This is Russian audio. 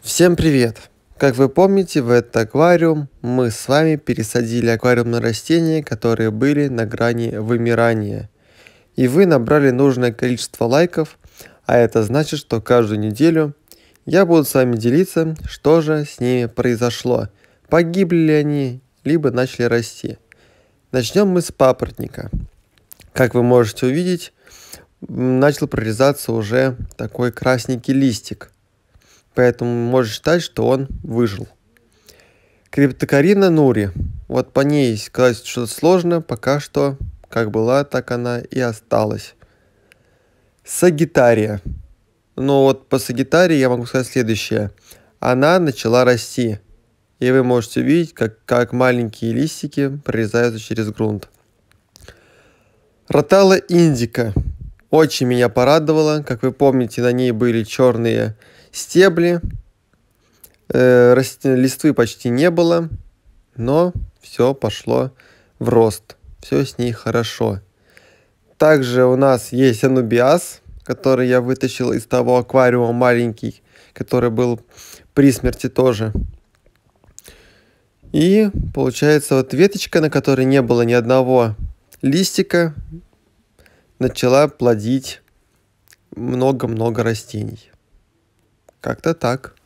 Всем привет! Как вы помните, в этот аквариум мы с вами пересадили аквариумные растения, которые были на грани вымирания. И вы набрали нужное количество лайков, а это значит, что каждую неделю я буду с вами делиться, что же с ними произошло, погибли ли они, либо начали расти. Начнем мы с папоротника. Как вы можете увидеть, начал прорезаться уже такой красненький листик – поэтому можно считать, что он выжил. Криптокарина Нури. Вот по ней сказать что-то сложно, пока что как была, так она и осталась. Сагитария. Ну вот по Сагитарии я могу сказать следующее. Она начала расти. И вы можете видеть, как, как маленькие листики прорезаются через грунт. Ротала индика. Очень меня порадовало. Как вы помните, на ней были черные стебли. Э, Листвы почти не было, но все пошло в рост. Все с ней хорошо. Также у нас есть анубиас, который я вытащил из того аквариума маленький, который был при смерти тоже. И получается вот веточка, на которой не было ни одного листика, начала плодить много-много растений. Как-то так.